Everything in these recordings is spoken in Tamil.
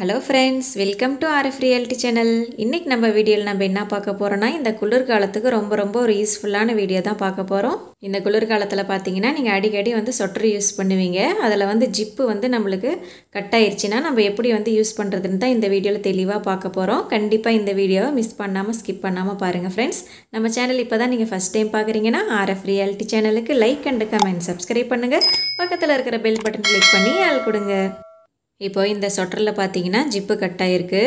hello friends welcome to RF reality channel இன்றைக்கி நம்ம வீடியோவில் நம்ம என்ன பார்க்க போகிறோன்னா இந்த குளிர்காலத்துக்கு ரொம்ப ரொம்ப ஒரு யூஸ்ஃபுல்லான வீடியோ தான் பார்க்க போகிறோம் இந்த குளிர்காலத்தில் பார்த்தீங்கன்னா நீங்கள் அடிக்கடி வந்து சொட்டர் யூஸ் பண்ணுவீங்க அதில் வந்து ஜிப்பு வந்து நம்மளுக்கு கட் ஆயிடுச்சுன்னா நம்ம எப்படி வந்து யூஸ் பண்ணுறதுன்னு தான் இந்த வீடியோவில் தெளிவாக பார்க்க போகிறோம் கண்டிப்பாக இந்த வீடியோவை மிஸ் பண்ணாமல் ஸ்கிப் பண்ணாமல் பாருங்கள் ஃப்ரெண்ட்ஸ் நம்ம சேனல் இப்போ தான் நீங்கள் ஃபஸ்ட் டைம் பார்க்குறீங்கன்னா ஆர்எஃப் ரியாலிட்டி சேனலுக்கு லைக் அண்டு கமெண்ட் சப்ஸ்கிரைப் பண்ணுங்கள் பக்கத்தில் இருக்கிற பெல் பட்டன் கிளிக் பண்ணி ஆள் கொடுங்க இப்போ இந்த சொட்டரில் பார்த்தீங்கன்னா ஜிப்பு கட் ஆகிருக்கு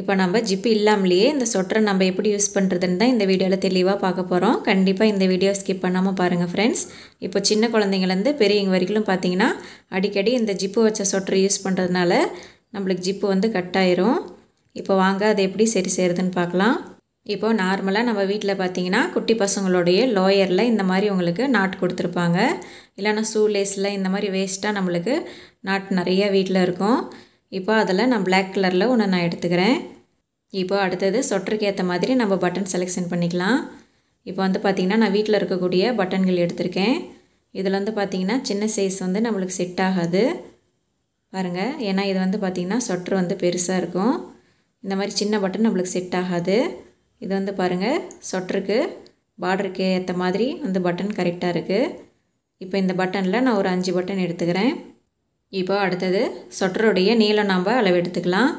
இப்போ நம்ம ஜிப்பு இல்லாமலேயே இந்த சொட்டரை நம்ம எப்படி யூஸ் பண்ணுறதுன்னு தான் இந்த வீடியோவில் தெளிவாக பார்க்க போகிறோம் கண்டிப்பாக இந்த வீடியோ ஸ்கிப் பண்ணாமல் பாருங்கள் ஃப்ரெண்ட்ஸ் இப்போ சின்ன குழந்தைங்கலேருந்து பெரியவங்க வரைக்கும் பார்த்தீங்கன்னா அடிக்கடி இந்த ஜிப்பு வச்ச சொட்டர் யூஸ் பண்ணுறதுனால நம்மளுக்கு ஜிப்பு வந்து கட் ஆயிரும் இப்போ வாங்க அதை எப்படி சரி செய்கிறதுன்னு பார்க்கலாம் இப்போது நார்மலாக நம்ம வீட்டில் பார்த்தீங்கன்னா குட்டி பசங்களுடைய லோயரில் இந்த மாதிரி உங்களுக்கு நாட் கொடுத்துருப்பாங்க இல்லைனா ஷூலேஸில் இந்த மாதிரி வேஸ்ட்டாக நம்மளுக்கு நாட் நிறைய வீட்டில் இருக்கும் இப்போ அதில் நான் பிளாக் கலரில் ஒன்று நான் எடுத்துக்கிறேன் இப்போ அடுத்தது சொட்டருக்கு ஏற்ற மாதிரி நம்ம பட்டன் செலெக்ஷன் பண்ணிக்கலாம் இப்போ வந்து பார்த்திங்கன்னா நான் வீட்டில் இருக்கக்கூடிய பட்டன்கள் எடுத்திருக்கேன் இதில் வந்து பார்த்திங்கன்னா சின்ன சைஸ் வந்து நம்மளுக்கு செட் ஆகாது பாருங்கள் ஏன்னா இது வந்து பார்த்திங்கன்னா சொட்டர் வந்து பெருசாக இருக்கும் இந்த மாதிரி சின்ன பட்டன் நம்மளுக்கு செட் ஆகாது இது வந்து பாருங்கள் சொட்டருக்கு பார்டருக்கு ஏற்ற மாதிரி வந்து பட்டன் கரெக்டாக இருக்குது இப்போ இந்த பட்டனில் நான் ஒரு அஞ்சு பட்டன் எடுத்துக்கிறேன் இப்போ அடுத்தது சொட்டருடைய நீளம் நாம் அளவு எடுத்துக்கலாம்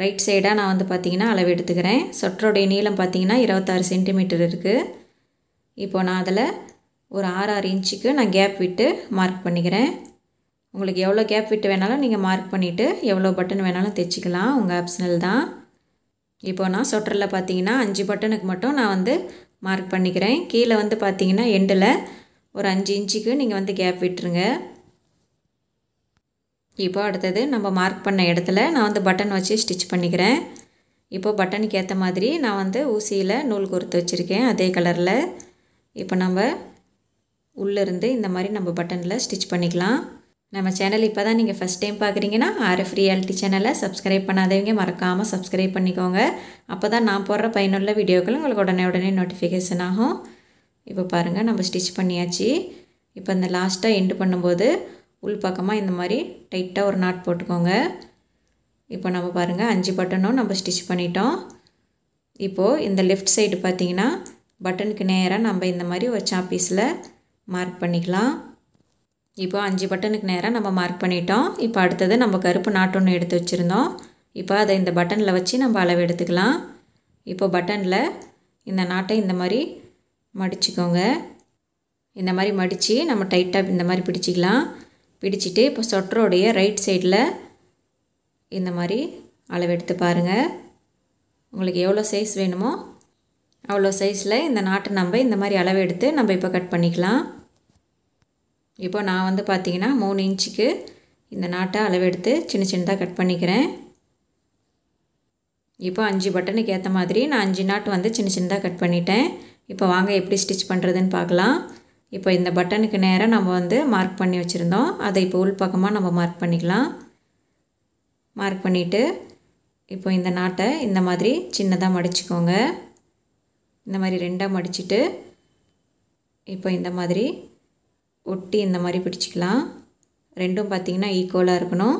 ரைட் சைடாக நான் வந்து பார்த்திங்கன்னா அளவு எடுத்துக்கிறேன் சொட்டருடைய நீளம் பார்த்திங்கன்னா இருபத்தாறு சென்டிமீட்டர் இருக்குது இப்போ நான் அதில் ஒரு ஆறு ஆறு இன்ச்சுக்கு நான் கேப் விட்டு மார்க் பண்ணிக்கிறேன் உங்களுக்கு எவ்வளோ கேப் விட்டு வேணாலும் நீங்கள் மார்க் பண்ணிவிட்டு எவ்வளோ பட்டன் வேணாலும் தைச்சிக்கலாம் உங்கள் ஆப்ஷனல் தான் இப்போ நான் சொட்டரில் பார்த்தீங்கன்னா அஞ்சு பட்டனுக்கு மட்டும் நான் வந்து மார்க் பண்ணிக்கிறேன் கீழே வந்து பார்த்தீங்கன்னா எண்டில் ஒரு அஞ்சு இன்ச்சுக்கு நீங்கள் வந்து கேப் விட்டுருங்க இப்போ அடுத்தது நம்ம மார்க் பண்ண இடத்துல நான் வந்து பட்டன் வச்சு ஸ்டிச் பண்ணிக்கிறேன் இப்போ பட்டனுக்கு ஏற்ற மாதிரி நான் வந்து ஊசியில் நூல் கொடுத்து வச்சுருக்கேன் அதே கலரில் இப்போ நம்ம உள்ளேருந்து இந்த மாதிரி நம்ம பட்டனில் ஸ்டிச் பண்ணிக்கலாம் நம்ம சேனல் இப்போ தான் நீங்கள் ஃபஸ்ட் டைம் பார்க்குறீங்கன்னா ஆர்எஃப் ரியாலிட்டி சேனலை சப்ஸ்கிரைப் பண்ணாதவங்க மறக்காமல் சப்ஸ்கிரைப் பண்ணிக்கோங்க அப்போ தான் நான் போடுற பயனுள்ள வீடியோக்கள் உங்களுக்கு உடனே உடனே நோட்டிஃபிகேஷன் ஆகும் இப்போ பாருங்கள் நம்ம ஸ்டிச் பண்ணியாச்சு இப்போ இந்த லாஸ்ட்டாக எண்டு பண்ணும்போது உள் பக்கமாக இந்த மாதிரி டைட்டாக ஒரு நாட் போட்டுக்கோங்க இப்போ நம்ம பாருங்கள் அஞ்சு பட்டனும் நம்ம ஸ்டிச் பண்ணிட்டோம் இப்போது இந்த லெஃப்ட் சைடு பார்த்திங்கன்னா பட்டனுக்கு நேராக நம்ம இந்த மாதிரி ஒரு சாப்பீஸில் மார்க் பண்ணிக்கலாம் இப்போ அஞ்சு பட்டனுக்கு நேராக நம்ம மார்க் பண்ணிட்டோம் இப்போ அடுத்தது நம்ம கருப்பு நாட்டு எடுத்து வச்சுருந்தோம் இப்போ அதை இந்த பட்டனில் வச்சு நம்ம அளவு எடுத்துக்கலாம் இப்போ பட்டனில் இந்த நாட்டை இந்த மாதிரி மடிச்சுக்கோங்க இந்த மாதிரி மடித்து நம்ம டைட்டாக இந்த மாதிரி பிடிச்சிக்கலாம் பிடிச்சிட்டு இப்போ சொட்டருடைய ரைட் சைடில் இந்த மாதிரி அளவு எடுத்து பாருங்கள் உங்களுக்கு எவ்வளோ சைஸ் வேணுமோ அவ்வளோ சைஸில் இந்த நாட்டை நம்ம இந்த மாதிரி அளவு எடுத்து நம்ம இப்போ கட் பண்ணிக்கலாம் இப்போ நான் வந்து பார்த்திங்கன்னா மூணு இன்ச்சுக்கு இந்த நாட்டை அளவெடுத்து சின்ன சின்னதாக கட் பண்ணிக்கிறேன் இப்போ அஞ்சு பட்டனுக்கு ஏற்ற மாதிரி நான் அஞ்சு நாட்டு வந்து சின்ன சின்னதாக கட் பண்ணிட்டேன் இப்போ வாங்க எப்படி ஸ்டிச் பண்ணுறதுன்னு பார்க்கலாம் இப்போ இந்த பட்டனுக்கு நேராக நம்ம வந்து மார்க் பண்ணி வச்சுருந்தோம் அதை இப்போ உள் பக்கமாக நம்ம மார்க் பண்ணிக்கலாம் மார்க் பண்ணிவிட்டு இப்போ இந்த நாட்டை இந்த மாதிரி சின்னதாக மடிச்சுக்கோங்க இந்த மாதிரி ரெண்டாக மடிச்சுட்டு இப்போ இந்த மாதிரி ஒட்டி இந்த மாதிரி பிடிச்சிக்கலாம் ரெண்டும் பார்த்திங்கன்னா ஈக்குவலாக இருக்கணும்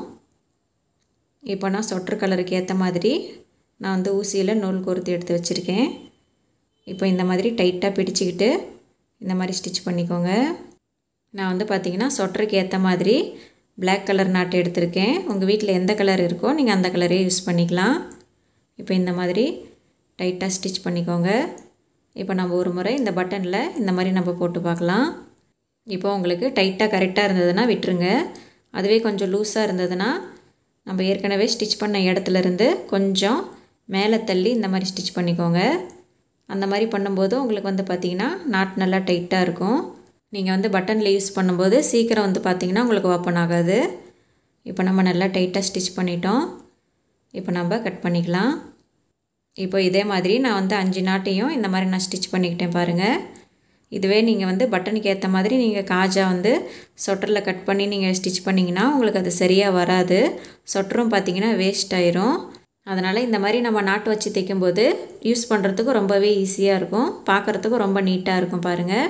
இப்போ நான் சொட்டர் கலருக்கு ஏற்ற மாதிரி நான் வந்து ஊசியில் நூல் கோர்த்து எடுத்து வச்சுருக்கேன் இப்போ இந்த மாதிரி டைட்டாக பிடிச்சிக்கிட்டு இந்த மாதிரி ஸ்டிச் பண்ணிக்கோங்க நான் வந்து பார்த்திங்கன்னா சொட்டருக்கு ஏற்ற மாதிரி பிளாக் கலர் நாட்டு எடுத்திருக்கேன் உங்கள் வீட்டில் எந்த கலர் இருக்கோ நீங்கள் அந்த கலரே யூஸ் பண்ணிக்கலாம் இப்போ இந்த மாதிரி டைட்டாக ஸ்டிச் பண்ணிக்கோங்க இப்போ நம்ம ஒரு முறை இந்த பட்டனில் இந்த மாதிரி நம்ம போட்டு பார்க்கலாம் இப்போ உங்களுக்கு டைட்டாக கரெக்டாக இருந்ததுன்னா விட்டுருங்க அதுவே கொஞ்சம் லூஸாக இருந்ததுன்னா நம்ம ஏற்கனவே ஸ்டிச் பண்ண இடத்துலேருந்து கொஞ்சம் மேலே தள்ளி இந்த மாதிரி ஸ்டிச் பண்ணிக்கோங்க அந்த மாதிரி பண்ணும்போது உங்களுக்கு வந்து பார்த்திங்கன்னா நாட் நல்லா டைட்டாக இருக்கும் நீங்கள் வந்து பட்டனில் யூஸ் பண்ணும்போது சீக்கிரம் வந்து பார்த்திங்கன்னா உங்களுக்கு ஓப்பன் ஆகாது இப்போ நம்ம நல்லா டைட்டாக ஸ்டிச் பண்ணிட்டோம் இப்போ நம்ம கட் பண்ணிக்கலாம் இப்போ இதே மாதிரி நான் வந்து அஞ்சு நாட்டையும் இந்த மாதிரி நான் ஸ்டிச் பண்ணிக்கிட்டேன் பாருங்கள் இதுவே நீங்கள் வந்து பட்டனுக்கு ஏற்ற மாதிரி நீங்கள் காஜா வந்து சொட்டரில் கட் பண்ணி நீங்கள் ஸ்டிச் பண்ணிங்கன்னா உங்களுக்கு அது சரியாக வராது சொட்டரும் பார்த்திங்கன்னா வேஸ்ட் ஆயிரும் அதனால் இந்த மாதிரி நம்ம நாட்டு வச்சு தைக்கும்போது யூஸ் பண்ணுறதுக்கும் ரொம்பவே ஈஸியாக இருக்கும் பார்க்குறதுக்கும் ரொம்ப நீட்டாக இருக்கும் பாருங்கள்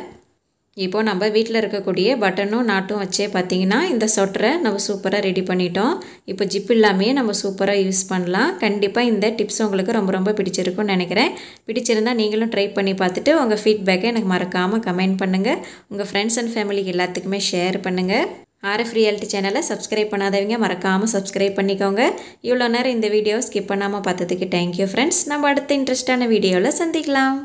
இப்போ நம்ம வீட்டில் இருக்கக்கூடிய பட்டனும் நாட்டும் வச்சே பார்த்திங்கன்னா இந்த சொட்டரை நம்ம சூப்பராக ரெடி பண்ணிட்டோம் இப்போ ஜிப் இல்லாமே நம்ம சூப்பராக யூஸ் பண்ணலாம் கண்டிப்பாக இந்த டிப்ஸ் உங்களுக்கு ரொம்ப ரொம்ப பிடிச்சிருக்கும்னு நினைக்கிறேன் பிடிச்சிருந்தால் நீங்களும் ட்ரை பண்ணி பார்த்துட்டு உங்கள் ஃபீட்பேக்கை எனக்கு மறக்காமல் கமெண்ட் பண்ணுங்கள் உங்கள் ஃப்ரெண்ட்ஸ் அண்ட் ஃபேமிலிக்கு எல்லாத்துக்குமே ஷேர் பண்ணுங்கள் ஆர்எஃப் ரியாலிட்டி சேனலை சப்ஸ்கிரைப் பண்ணாதவங்க மறக்காமல் சப்ஸ்கிரைப் பண்ணிக்கோங்க இவ்வளோ நேரம் இந்த வீடியோ ஸ்கிப் பண்ணாமல் பார்த்ததுக்கு தேங்க்யூ ஃப்ரெண்ட்ஸ் நம்ம அடுத்த இன்ட்ரெஸ்டான வீடியோவில் சந்திக்கலாம்